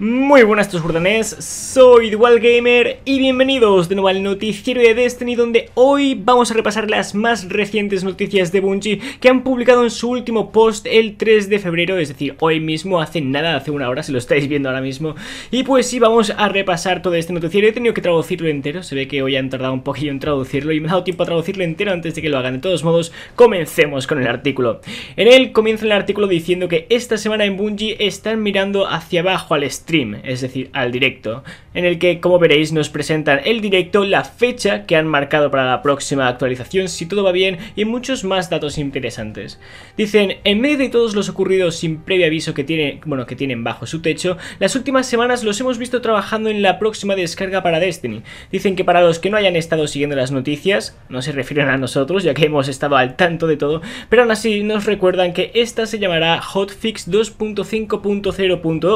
Muy buenas estos burdanés, soy Dual Gamer y bienvenidos de nuevo al noticiero de Destiny donde hoy vamos a repasar las más recientes noticias de Bungie que han publicado en su último post el 3 de febrero, es decir, hoy mismo, hace nada, hace una hora, si lo estáis viendo ahora mismo y pues sí, vamos a repasar todo este noticiero, he tenido que traducirlo entero, se ve que hoy han tardado un poquillo en traducirlo y me ha dado tiempo a traducirlo entero antes de que lo hagan, de todos modos, comencemos con el artículo. En él comienza el artículo diciendo que esta semana en Bungie están mirando hacia abajo al este stream, es decir, al directo, en el que, como veréis, nos presentan el directo, la fecha que han marcado para la próxima actualización, si todo va bien, y muchos más datos interesantes. Dicen, en medio de todos los ocurridos sin previo aviso que, tiene, bueno, que tienen bajo su techo, las últimas semanas los hemos visto trabajando en la próxima descarga para Destiny. Dicen que para los que no hayan estado siguiendo las noticias, no se refieren a nosotros, ya que hemos estado al tanto de todo, pero aún así nos recuerdan que esta se llamará Hotfix 2.5.0.2.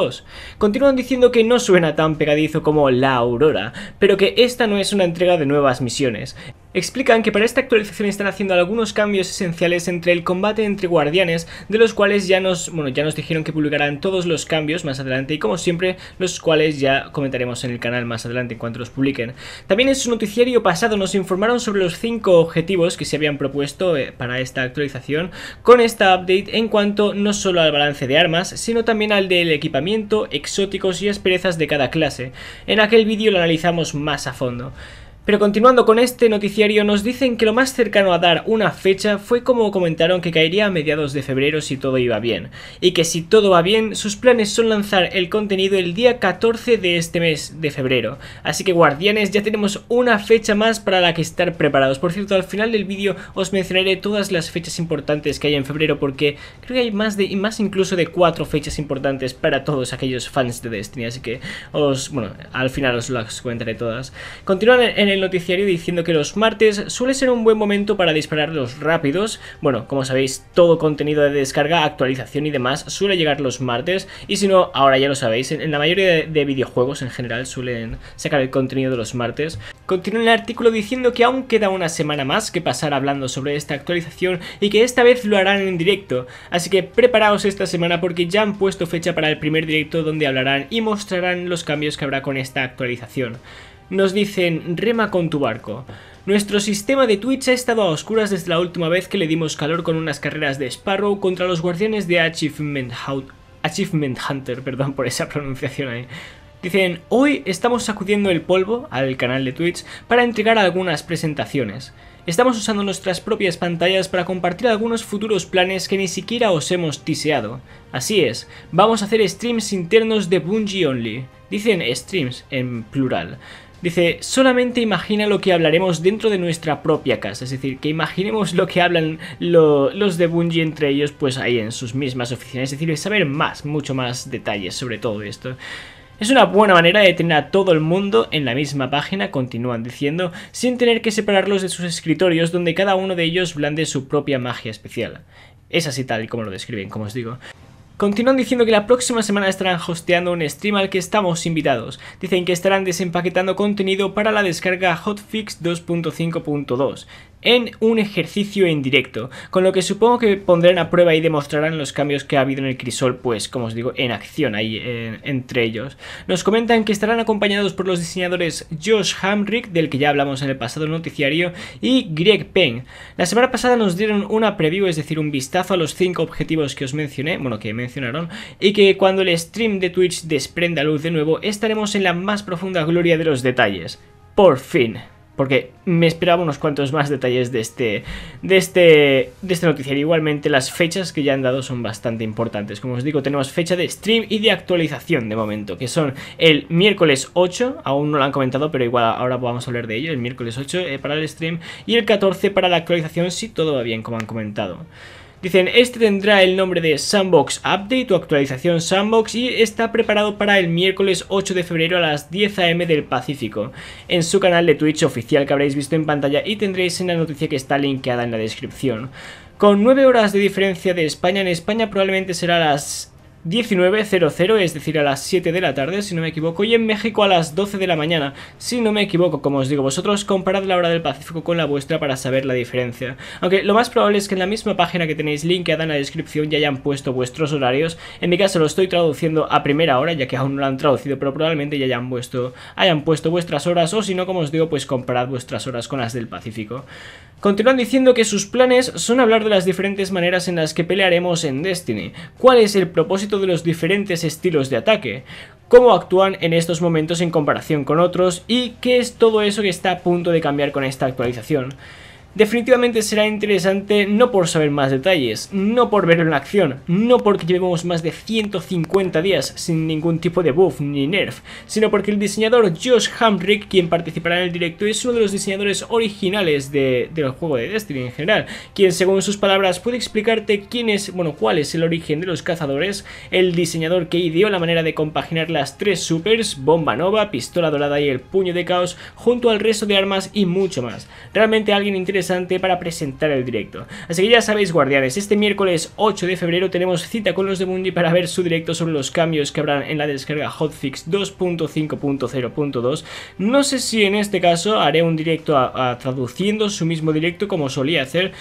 Continúan diciendo que no suena tan pegadizo como La Aurora, pero que esta no es una entrega de nuevas misiones. Explican que para esta actualización están haciendo algunos cambios esenciales entre el combate entre guardianes, de los cuales ya nos, bueno, ya nos dijeron que publicarán todos los cambios más adelante y como siempre los cuales ya comentaremos en el canal más adelante en cuanto los publiquen. También en su noticiario pasado nos informaron sobre los 5 objetivos que se habían propuesto eh, para esta actualización con esta update en cuanto no solo al balance de armas, sino también al del equipamiento, exóticos y asperezas de cada clase. En aquel vídeo lo analizamos más a fondo. Pero continuando con este noticiario, nos dicen que lo más cercano a dar una fecha fue como comentaron que caería a mediados de febrero si todo iba bien, y que si todo va bien, sus planes son lanzar el contenido el día 14 de este mes de febrero. Así que guardianes, ya tenemos una fecha más para la que estar preparados. Por cierto, al final del vídeo os mencionaré todas las fechas importantes que hay en febrero, porque creo que hay más de más incluso de cuatro fechas importantes para todos aquellos fans de Destiny, así que os, bueno, al final os las comentaré todas. en el noticiario diciendo que los martes suele ser un buen momento para disparar los rápidos. Bueno, como sabéis, todo contenido de descarga, actualización y demás suele llegar los martes. Y si no, ahora ya lo sabéis, en, la mayoría de, videojuegos en general suelen sacar el contenido de los martes. Continúa el artículo diciendo que aún queda una semana más que pasar hablando sobre esta actualización y que esta vez lo harán en directo. Así que preparaos esta semana porque ya han puesto fecha para el primer directo donde hablarán y mostrarán los cambios que habrá con esta actualización. Nos dicen, rema con tu barco. Nuestro sistema de Twitch ha estado a oscuras desde la última vez que le dimos calor con unas carreras de Sparrow contra los guardianes de Achievement, Hunter, perdón por esa pronunciación ahí. Dicen, hoy estamos sacudiendo el polvo al canal de Twitch para entregar algunas presentaciones. Estamos usando nuestras propias pantallas para compartir algunos futuros planes que ni siquiera os hemos tiseado. Así es, vamos a hacer streams internos de Bungie Only. Dicen streams en plural. Dice, solamente imagina lo que hablaremos dentro de nuestra propia casa, es decir, que imaginemos lo que hablan los de Bungie entre ellos, pues ahí en sus mismas oficinas, es decir, saber más, mucho más detalles sobre todo esto. Es una buena manera de tener a todo el mundo en la misma página, continúan diciendo, sin tener que separarlos de sus escritorios donde cada uno de ellos blande su propia magia especial. Es así tal como lo describen, como os digo. Continúan diciendo que la próxima semana estarán hosteando un stream al que estamos invitados. Dicen que estarán desempaquetando contenido para la descarga Hotfix 2.5.2 en un ejercicio en directo, con lo que supongo que pondrán a prueba y demostrarán los cambios que ha habido en el crisol, pues como os digo, en acción ahí entre ellos. Nos comentan que estarán acompañados por los diseñadores Josh Hamrick, del que ya hablamos en el pasado noticiario, y Greg Penn. La semana pasada nos dieron una preview, es decir, un vistazo a los cinco objetivos que os mencioné, bueno, que mencionaron, y que cuando el stream de Twitch desprenda luz de nuevo, estaremos en la más profunda gloria de los detalles. Por fin porque me esperaba unos cuantos más detalles de este, de este, de este noticiero Igualmente las fechas que ya han dado son bastante importantes. Como os digo, tenemos fecha de stream y de actualización de momento, que son el miércoles 8, aún no lo han comentado, pero igual ahora vamos a hablar de ello, el miércoles 8 eh, para el stream y el 14 para la actualización si todo va bien, como han comentado. Dicen, este tendrá el nombre de Sandbox Update o actualización Sandbox y está preparado para el miércoles 8 de febrero a las 10 am del Pacífico, en su canal de Twitch oficial que habréis visto en pantalla y tendréis en la noticia que está linkeada en la descripción. Con 9 horas de diferencia de España, en España probablemente será las 19.00, es decir, a las 7 de la tarde, si no me equivoco, y en México a las 12 de la mañana, si no me equivoco, como os digo, vosotros comparad la hora del Pacífico con la vuestra para saber la diferencia. Aunque lo más probable es que en la misma página que tenéis linkada en la descripción ya hayan puesto vuestros horarios, en mi caso lo estoy traduciendo a primera hora, ya que aún no lo han traducido, pero probablemente ya hayan puesto, hayan puesto vuestras horas, o si no, como os digo, pues comparad vuestras horas con las del Pacífico. Continúan diciendo que sus planes son hablar de las diferentes maneras en las que pelearemos en Destiny. ¿Cuál es el propósito de los diferentes estilos de ataque, cómo actúan en estos momentos en comparación con otros y qué es todo eso que está a punto de cambiar con esta actualización. Definitivamente será interesante no por saber más detalles, no por verlo en acción, no porque llevemos más de 150 días sin ningún tipo de buff ni nerf, sino porque el diseñador Josh Hamrick, quien participará en el directo, es uno de los diseñadores originales de, del juego de Destiny en general, quien según sus palabras puede explicarte quién es, bueno, cuál es el origen de los cazadores, el diseñador que ideó la manera de compaginar las tres supers, bomba nova, pistola dorada y el puño de caos, junto al resto de armas y mucho más. Realmente alguien para presentar el directo. Así que ya sabéis, guardianes, este miércoles 8 de febrero tenemos cita con los de Mundi para ver su directo sobre los cambios que habrán en la descarga hotfix 2.5.0.2. No sé si en este caso haré un directo traduciendo su mismo directo como solía hacer.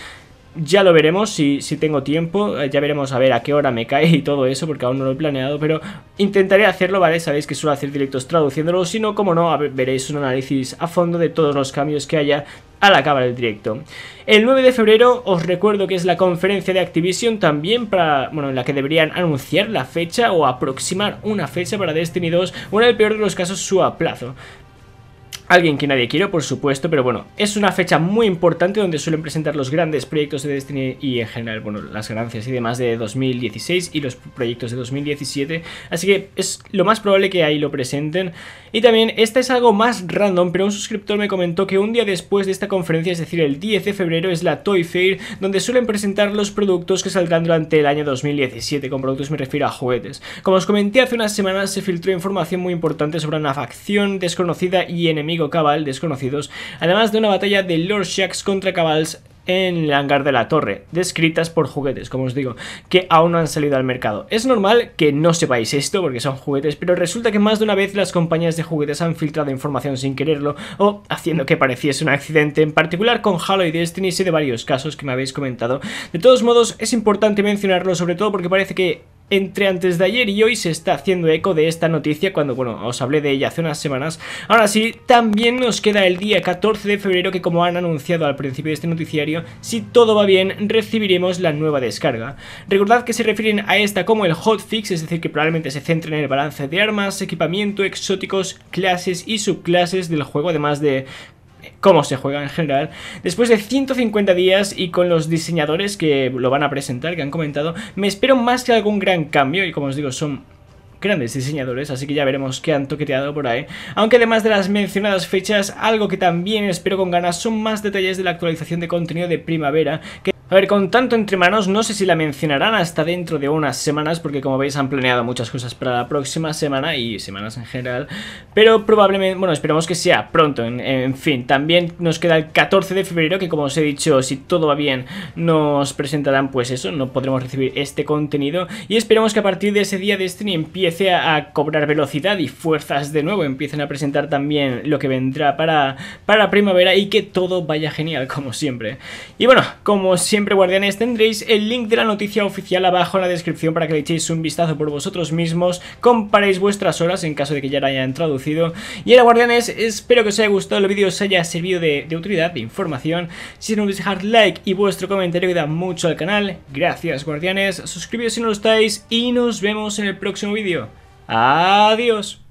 Ya lo veremos si, tengo tiempo, eh, ya veremos a ver a qué hora me cae y todo eso porque aún no lo he planeado, pero intentaré hacerlo, ¿vale? Sabéis que suelo hacer directos traduciéndolo, si no, como no, veréis un análisis a fondo de todos los cambios que haya a la el del directo. El 9 de febrero os recuerdo que es la conferencia de Activision también para, bueno, en la que deberían anunciar la fecha o aproximar una fecha para Destiny 2 o en el peor de los casos su aplazo. Alguien que nadie quiere, por supuesto, pero bueno, es una fecha muy importante donde suelen presentar los grandes proyectos de Destiny y en general, bueno, las ganancias y demás de 2016 y los proyectos de 2017, así que es lo más probable que ahí lo presenten. Y también, esta es algo más random, pero un suscriptor me comentó que un día después de esta conferencia, es decir, el 10 de febrero, es la Toy Fair, donde suelen presentar los productos que saldrán durante el año 2017, con productos me refiero a juguetes. Como os comenté hace unas semanas, se filtró información muy importante sobre una facción desconocida y enemiga Cabal, desconocidos, además de una batalla de Lord shacks contra Cabals en el hangar de la torre, descritas por juguetes, como os digo, que aún no han salido al mercado. Es normal que no sepáis esto porque son juguetes, pero resulta que más de una vez las compañías de juguetes han filtrado información sin quererlo o haciendo que pareciese un accidente, en particular con Halo y Destiny, sé de varios casos que me habéis comentado. De todos modos, es importante mencionarlo, sobre todo porque parece que entre antes de ayer y hoy se está haciendo eco de esta noticia cuando, bueno, os hablé de ella hace unas semanas. Ahora sí, también nos queda el día 14 de febrero que como han anunciado al principio de este noticiario, si todo va bien, recibiremos la nueva descarga. Recordad que se refieren a esta como el hotfix, es decir, que probablemente se centren en el balance de armas, equipamiento, exóticos, clases y subclases del juego, además de cómo se juega en general. Después de 150 días y con los diseñadores que lo van a presentar, que han comentado, me espero más que algún gran cambio y como os digo, son grandes diseñadores, así que ya veremos qué han toqueteado por ahí. Aunque además de las mencionadas fechas, algo que también espero con ganas son más detalles de la actualización de contenido de primavera que a ver, con tanto entre manos, no sé si la mencionarán hasta dentro de unas semanas, porque como veis han planeado muchas cosas para la próxima semana y semanas en general, pero probablemente, bueno, esperamos que sea pronto, en, fin, también nos queda el 14 de febrero, que como os he dicho, si todo va bien, nos presentarán pues eso, no podremos recibir este contenido, y esperamos que a partir de ese día de Destiny empiece a, cobrar velocidad y fuerzas de nuevo, empiecen a presentar también lo que vendrá para, para primavera y que todo vaya genial, como siempre. Y bueno, como siempre, siempre, guardianes, tendréis el link de la noticia oficial abajo en la descripción para que le echéis un vistazo por vosotros mismos, comparéis vuestras horas en caso de que ya la hayan traducido. Y ahora, guardianes, espero que os haya gustado el vídeo, os haya servido de, utilidad, de información. Si no olvidéis dejar like y vuestro comentario que da mucho al canal. Gracias, guardianes, suscribíos si no lo estáis y nos vemos en el próximo vídeo. Adiós.